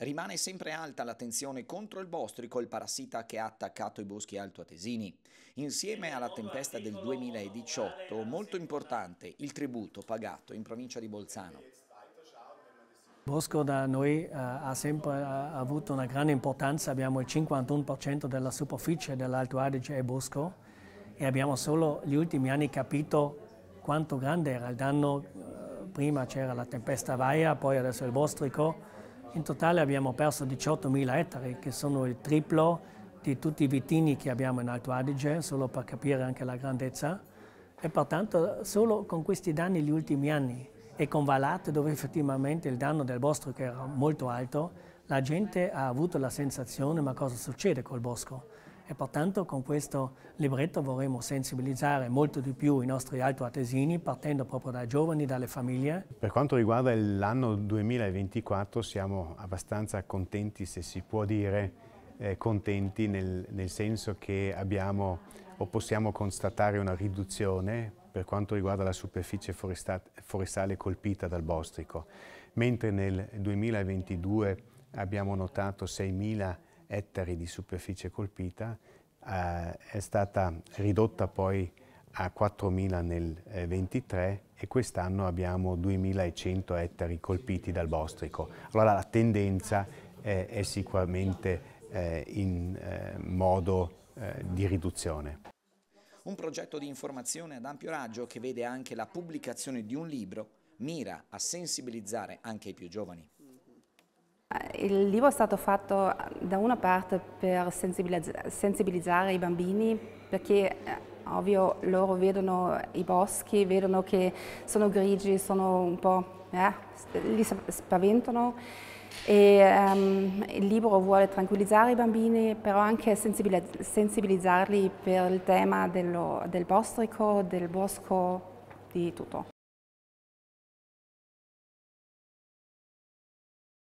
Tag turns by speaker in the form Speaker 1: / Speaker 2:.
Speaker 1: Rimane sempre alta la tensione contro il bostrico, il parassita che ha attaccato i boschi altoatesini. Insieme alla tempesta del 2018, molto importante il tributo pagato in provincia di Bolzano.
Speaker 2: Bosco da noi uh, ha sempre uh, avuto una grande importanza, abbiamo il 51% della superficie dell'Alto Adige e Bosco e abbiamo solo negli ultimi anni capito quanto grande era il danno, uh, prima c'era la tempesta Vaia, poi adesso il Bostrico, in totale abbiamo perso 18.000 ettari, che sono il triplo di tutti i vitigni che abbiamo in Alto Adige, solo per capire anche la grandezza. E pertanto solo con questi danni negli ultimi anni e con Valate, dove effettivamente il danno del bosco era molto alto, la gente ha avuto la sensazione ma cosa succede col bosco? e pertanto con questo libretto vorremmo sensibilizzare molto di più i nostri altoatesini partendo proprio dai giovani, dalle famiglie.
Speaker 3: Per quanto riguarda l'anno 2024 siamo abbastanza contenti, se si può dire, eh, contenti nel, nel senso che abbiamo o possiamo constatare una riduzione per quanto riguarda la superficie forestale colpita dal bostrico, mentre nel 2022 abbiamo notato 6.000 ettari di superficie colpita, eh, è stata ridotta poi a 4.000 nel 23 eh, e quest'anno abbiamo 2.100 ettari colpiti dal bostrico. Allora la tendenza eh, è sicuramente eh, in eh, modo eh, di riduzione.
Speaker 1: Un progetto di informazione ad ampio raggio che vede anche la pubblicazione di un libro mira a sensibilizzare anche i più giovani.
Speaker 4: Eh, il libro è stato fatto eh, da una parte per sensibilizzare i bambini perché eh, ovvio loro vedono i boschi, vedono che sono grigi, sono un po', eh, li spaventano e um, il libro vuole tranquillizzare i bambini però anche sensibilizzarli per il tema dello, del bostrico, del bosco, di tutto.